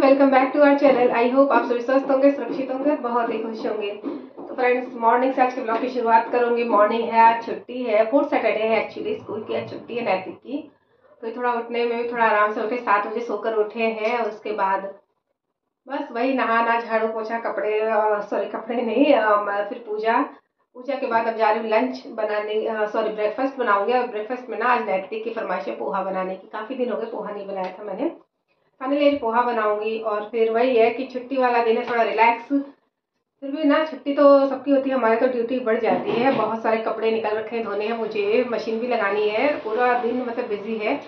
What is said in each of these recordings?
welcome back to our channel I hope आप सभी स्वस्थ होंगे सुरक्षित होंगे बहुत ही खुश होंगे तो फ्रेंड्स मॉर्निंग से आज के ब्लॉग की शुरुआत करूंगी मॉर्निंग है आज छुट्टी है फोर्थ सैटरडे है एक्चुअली स्कूल की आज छुट्टी है नैतिक की तो थोड़ा उठने में भी थोड़ा आराम से उठे सात बजे सोकर उठे हैं और उसके बाद बस वही नहाना झाड़ू पोछा कपड़े सॉरी कपड़े नहीं फिर पूजा पूजा के बाद अब जा रही हूँ लंच बनाने सॉरी ब्रेकफास्ट बनाऊंगी और ब्रेकफास्ट में ना आज नैतिक की फरमाइश है पोहा बनाने की काफ़ी दिन हो गए पोहा नहीं बनाया था मैंने खाने आज पोहा बनाऊंगी और फिर वही है कि छुट्टी वाला दिन है थोड़ा रिलैक्स फिर भी ना छुट्टी तो सबकी होती है हमारे तो ड्यूटी बढ़ जाती है बहुत सारे कपड़े निकल रखे हैं धोने हैं मुझे मशीन भी लगानी है पूरा दिन मतलब बिजी है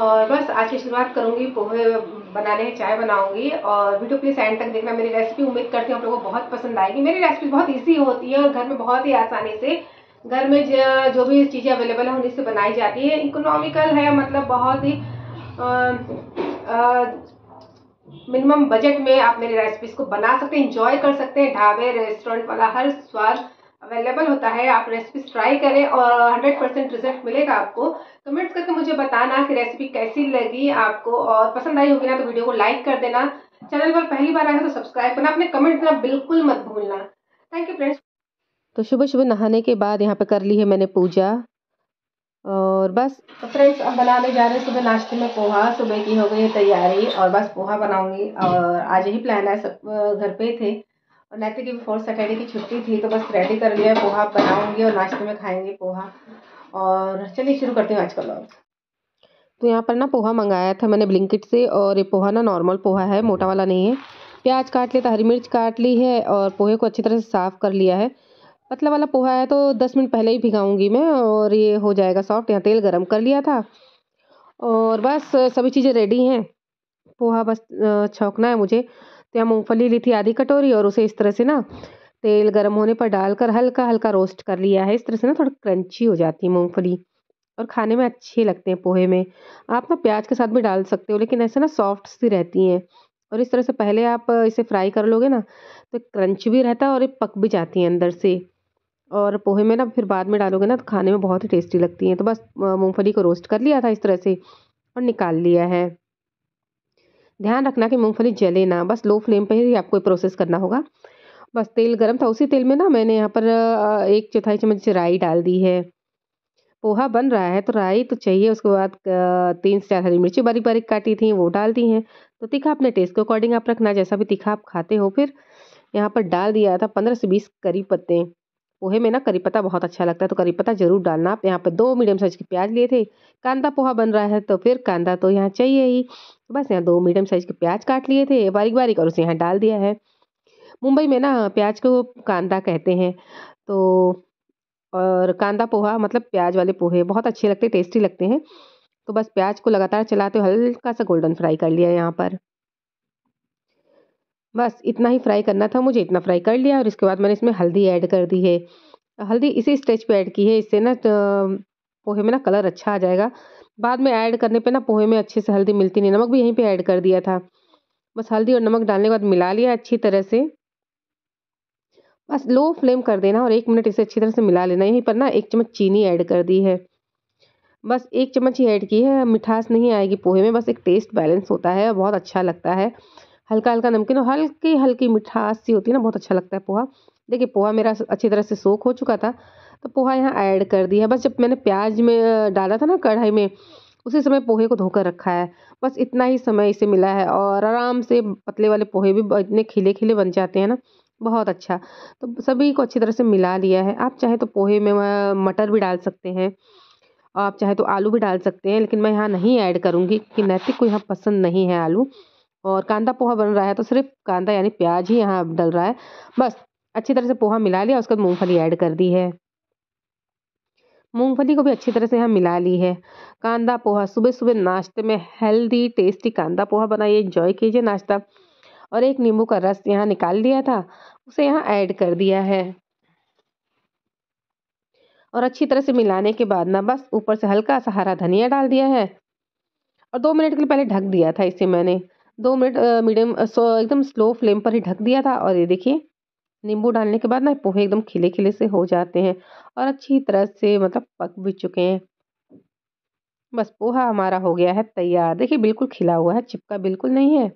और बस आज की शुरुआत करूँगी पोहे बनाने हैं चाय बनाऊँगी और वीडियो प्लीज़ एंड तक देखना मेरी रेसिपी उम्मीद करती हूँ आप लोगों को बहुत पसंद आएगी मेरी रेसिपी बहुत ईजी होती है और घर में बहुत ही आसानी से घर में जो भी चीज़ें अवेलेबल हैं उन्हीं से बनाई जाती है इकोनॉमिकल है मतलब बहुत ही मिनिमम बजट में आप मेरी रेसिपीज को बना सकते हैं इंजॉय कर सकते हैं ढाबे रेस्टोरेंट वाला हर स्वाद अवेलेबल होता है आप रेसिपीज ट्राई करें और 100 परसेंट रिजल्ट मिलेगा आपको कमेंट्स करके मुझे बताना कि रेसिपी कैसी लगी आपको और पसंद आई होगी ना तो वीडियो को लाइक कर देना चैनल पर पहली बार आए तो सब्सक्राइब करना अपने कमेंट्स देना बिल्कुल मत भूलना थैंक यू फ्रेंड्स तो शुभ शुभ नहाने के बाद यहाँ पे कर ली है मैंने पूजा और बस तो फ्रेंड्स अब बनाने जा रहे हैं सुबह नाश्ते में पोहा सुबह की हो गई तैयारी और बस पोहा बनाऊंगी और आज ही प्लान है सब घर पे थे और नैतिक की फोर्थ सैटरडे की छुट्टी थी तो बस रेडी कर लिया पोहा बनाऊंगी और नाश्ते में खाएंगे पोहा और चलिए शुरू करती हूँ आज का ब्लॉग तो यहाँ पर ना पोहा मंगाया था मैंने ब्लिंकिट से और ये पोहा ना नॉर्मल पोहा है मोटा वाला नहीं है प्याज काट लिया था हरी मिर्च काट ली है और पोहे को अच्छी तरह से साफ़ कर लिया है पतला वाला पोहा है तो दस मिनट पहले ही भिगाऊंगी मैं और ये हो जाएगा सॉफ्ट यहाँ तेल गरम कर लिया था और बस सभी चीज़ें रेडी हैं पोहा बस छौंकना है मुझे तो यहाँ मूँगफली ली थी आधी कटोरी और उसे इस तरह से ना तेल गर्म होने पर डालकर हल्का हल्का रोस्ट कर लिया है इस तरह से ना थोड़ा क्रंची हो जाती है मूँगफली और खाने में अच्छे लगते हैं पोहे में आप ना प्याज के साथ भी डाल सकते हो लेकिन ऐसे ना सॉफ्ट सी रहती हैं और इस तरह से पहले आप इसे फ्राई कर लोगे ना तो क्रंच भी रहता है और ये पक भी जाती है अंदर से और पोहे में ना फिर बाद में डालोगे ना तो खाने में बहुत ही टेस्टी लगती हैं तो बस मूँगफली को रोस्ट कर लिया था इस तरह से और निकाल लिया है ध्यान रखना कि मूँगफली जले ना बस लो फ्लेम पर ही आपको प्रोसेस करना होगा बस तेल गर्म था उसी तेल में ना मैंने यहाँ पर एक चौथाई चम्मच राई डाल दी है पोहा बन रहा है तो राई तो चाहिए उसके बाद तीन से चार हरी मिर्ची बारीक बारीक काटी थी वो डाल दी हैं तो तीखा अपने टेस्ट के अकॉर्डिंग आप रखना जैसा भी तीखा आप खाते हो फिर यहाँ पर डाल दिया था पंद्रह से बीस करी पत्ते पोहे में ना करी पत्ता बहुत अच्छा लगता है तो करी पत्ता जरूर डालना आप यहाँ पर दो मीडियम साइज़ के प्याज लिए थे कांदा पोहा बन रहा है तो फिर कांदा तो यहाँ चाहिए ही बस यहाँ दो मीडियम साइज़ के प्याज काट लिए थे बारीक बारीक और उसे यहाँ डाल दिया है मुंबई में ना प्याज को कांदा कहते हैं तो और कांदा पोहा मतलब प्याज वाले पोहे बहुत अच्छे लगते टेस्टी लगते हैं तो बस प्याज को लगातार चलाते हल्का सा गोल्डन फ्राई कर लिया यहाँ पर बस इतना ही फ्राई करना था मुझे इतना फ्राई कर लिया और इसके बाद मैंने इसमें हल्दी ऐड कर दी है हल्दी इसी स्टेज पे ऐड की है इससे ना तो, पोहे में ना कलर अच्छा आ जाएगा बाद में ऐड करने पे ना पोहे में अच्छे से हल्दी मिलती नहीं नमक भी यहीं पे ऐड कर दिया था बस हल्दी और नमक डालने के बाद मिला लिया अच्छी तरह से बस लो फ्लेम कर देना और एक मिनट इसे अच्छी तरह से मिला लेना यहीं पर ना एक चम्मच चीनी ऐड कर दी है बस एक चम्मच ही ऐड की है मिठास नहीं आएगी पोहे में बस एक टेस्ट बैलेंस होता है और बहुत अच्छा लगता है हल्का हल्का नमकीन और हल्की हल्की मिठास सी होती है ना बहुत अच्छा लगता है पोहा देखिए पोहा मेरा अच्छी तरह से सोख हो चुका था तो पोहा यहाँ ऐड कर दिया बस जब मैंने प्याज में डाला था ना कढ़ाई में उसी समय पोहे को धोकर रखा है बस इतना ही समय इसे मिला है और आराम से पतले वाले पोहे भी इतने खिले खिले बन जाते हैं ना बहुत अच्छा तो सभी को अच्छी तरह से मिला लिया है आप चाहे तो पोहे में मटर भी डाल सकते हैं आप चाहे तो आलू भी डाल सकते हैं लेकिन मैं यहाँ नहीं ऐड करूँगी कि नैतिक को यहाँ पसंद नहीं है आलू और कांदा पोहा बन रहा है तो सिर्फ कांदा यानी प्याज ही यहाँ डल रहा है बस अच्छी तरह से पोहा मिला लिया उसके बाद मूँगफली ऐड कर दी है मूंगफली को भी अच्छी तरह से हम मिला ली है कांदा पोहा सुबह सुबह नाश्ते में हेल्दी टेस्टी कांदा पोहा बनाइए इंजॉय कीजिए नाश्ता और एक नींबू का रस यहाँ निकाल दिया था उसे यहाँ ऐड कर दिया है और अच्छी तरह से मिलाने के बाद ना बस ऊपर से हल्का सा हरा धनिया डाल दिया है और दो मिनट के लिए पहले ढक दिया था इसे मैंने दो मिनट मीडियम एकदम स्लो फ्लेम पर ही ढक दिया था और ये देखिए नींबू डालने के बाद ना पोहे एकदम खिले खिले से हो जाते हैं और अच्छी तरह से मतलब पक भी चुके हैं बस पोहा हमारा हो गया है तैयार देखिए बिल्कुल खिला हुआ है चिपका बिल्कुल नहीं है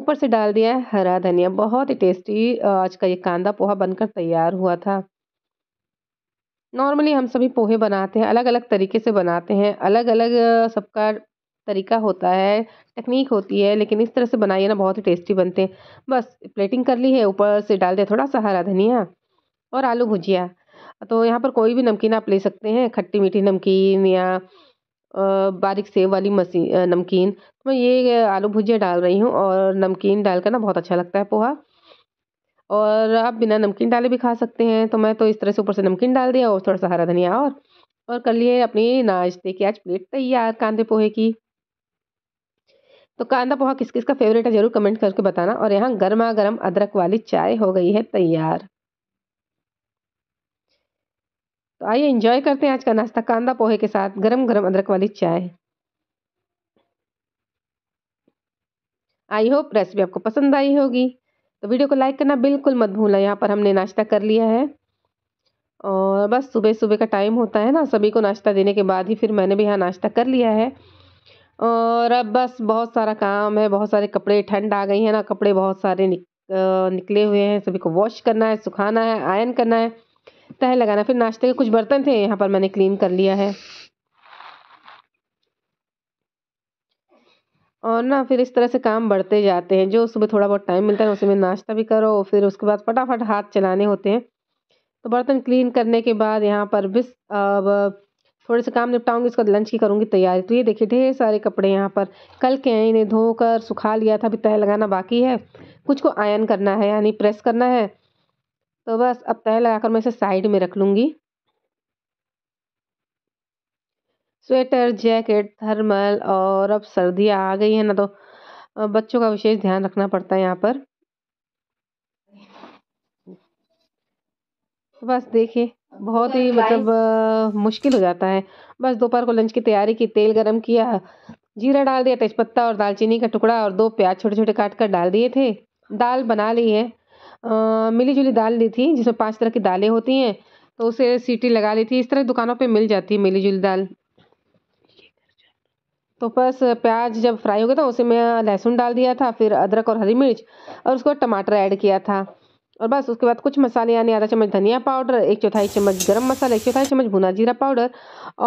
ऊपर से डाल दिया है हरा धनिया बहुत ही टेस्टी आज का ये कांदा पोहा बनकर तैयार हुआ था नॉर्मली हम सभी पोहे बनाते हैं अलग अलग तरीके से बनाते हैं अलग अलग सबका तरीका होता है टेक्निक होती है लेकिन इस तरह से बनाइए ना बहुत ही टेस्टी बनते हैं बस प्लेटिंग कर ली है ऊपर से डाल दिया थोड़ा सा हरा धनिया और आलू भुजिया तो यहाँ पर कोई भी नमकीन आप ले सकते हैं खट्टी मीठी नमकीन या बारिक सेब वाली मसी नमकीन तो मैं ये आलू भुजिया डाल रही हूँ और नमकीन डालकर ना बहुत अच्छा लगता है पोहा और आप बिना नमकीन डाले भी खा सकते हैं तो मैं तो इस तरह से ऊपर से नमकीन डाल दिया और थोड़ा सा हरा धनिया और और कर लिए अपनी नाश्ते की आज प्लेट तैयार कांदे पोहे की तो कांदा पोहा किस किस का फेवरेट है ज़रूर कमेंट करके बताना और यहाँ गर्मा गर्म अदरक वाली चाय हो गई है तैयार तो आइए इंजॉय करते हैं आज का नाश्ता कांदा पोहे के साथ गरम गरम अदरक वाली चाय आई होप रेसिपी आपको पसंद आई होगी तो वीडियो को लाइक करना बिल्कुल मत भूलना यहाँ पर हमने नाश्ता कर लिया है और बस सुबह सुबह का टाइम होता है ना सभी को नाश्ता देने के बाद ही फिर मैंने भी यहाँ नाश्ता कर लिया है और अब बस बहुत सारा काम है बहुत सारे कपड़े ठंड आ गई है ना कपड़े बहुत सारे निक, निकले हुए हैं सभी को वॉश करना है सुखाना है आयन करना है तह लगाना फिर नाश्ते के कुछ बर्तन थे यहाँ पर मैंने क्लीन कर लिया है और ना फिर इस तरह से काम बढ़ते जाते हैं जो सुबह थोड़ा बहुत टाइम मिलता है में नाश्ता भी करो फिर उसके बाद फटाफट हाथ चलाने होते हैं तो बर्तन क्लीन करने के बाद यहाँ पर बिस अब थोड़े से काम निपटाऊंगी उसके बाद लंच की करूँगी तैयारी तो ये देखिए ढेर सारे कपड़े यहाँ पर कल के हैं इन्हें धोकर सुखा लिया था अभी तह लगाना बाकी है कुछ को आयन करना है यानी प्रेस करना है तो बस अब तह लगाकर मैं इसे साइड में रख लूँगी स्वेटर जैकेट थर्मल और अब सर्दियाँ आ गई है ना तो बच्चों का विशेष ध्यान रखना पड़ता है यहाँ पर तो बस देखिए बहुत ही मतलब मुश्किल हो जाता है बस दोपहर को लंच की तैयारी की तेल गरम किया जीरा डाल दिया तेजपत्ता और दालचीनी का टुकड़ा और दो प्याज छोटे छोटे काट कर डाल दिए थे दाल बना ली है मिली जुली दाल ली थी जिसमें पांच तरह की दालें होती हैं तो उसे सीटी लगा ली थी इस तरह दुकानों पे मिल जाती है मिली जुली दाल तो बस प्याज जब फ्राई हो गया था उसे मैं लहसुन डाल दिया था फिर अदरक और हरी मिर्च और उसको टमाटर ऐड किया था और बस उसके बाद कुछ मसाले यानी आधा चम्मच धनिया पाउडर एक चौथाई चम्मच गरम मसाला एक चौथाई चम्मच भुना जीरा पाउडर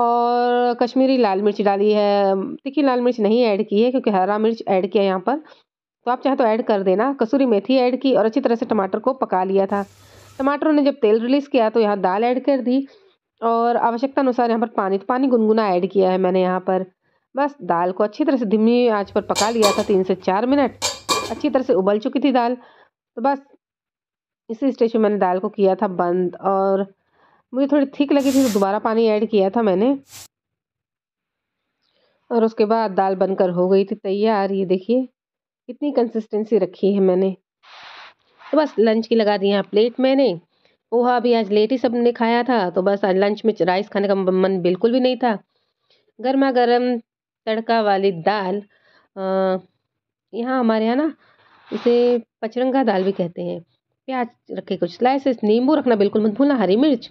और कश्मीरी लाल मिर्च डाली है तीखी लाल मिर्च नहीं ऐड की है क्योंकि हरा मिर्च ऐड किया यहाँ पर तो आप चाहे तो ऐड कर देना कसूरी मेथी ऐड की और अच्छी तरह से टमाटर को पका लिया था टमाटरों ने जब तेल रिलीज़ किया तो यहाँ दाल ऐड कर दी और आवश्यकता अनुसार यहाँ पर पानी तो पानी गुनगुना ऐड किया है मैंने यहाँ पर बस दाल को अच्छी तरह से धीमी आँच पर पका लिया था तीन से चार मिनट अच्छी तरह से उबल चुकी थी दाल तो बस इसी स्टेज में मैंने दाल को किया था बंद और मुझे थोड़ी थिक लगी थी तो दोबारा पानी ऐड किया था मैंने और उसके बाद दाल बनकर हो गई थी तैयार ये देखिए कितनी कंसिस्टेंसी रखी है मैंने तो बस लंच की लगा दी यहाँ प्लेट मैंने पोहा अभी आज लेट ही सब ने खाया था तो बस आज लंच में राइस खाने का मन बिल्कुल भी नहीं था गर्मा गर्म तड़का वाली दाल यहाँ हमारे यहाँ ना इसे पचरंगा दाल भी कहते हैं प्याज रखे कुछ स्लाइसेस नींबू रखना बिल्कुल मत भूलना हरी मिर्च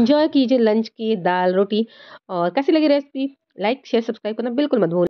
इंजॉय कीजिए लंच की दाल रोटी और कैसी लगी रेसिपी लाइक शेयर सब्सक्राइब करना बिल्कुल मत भूलना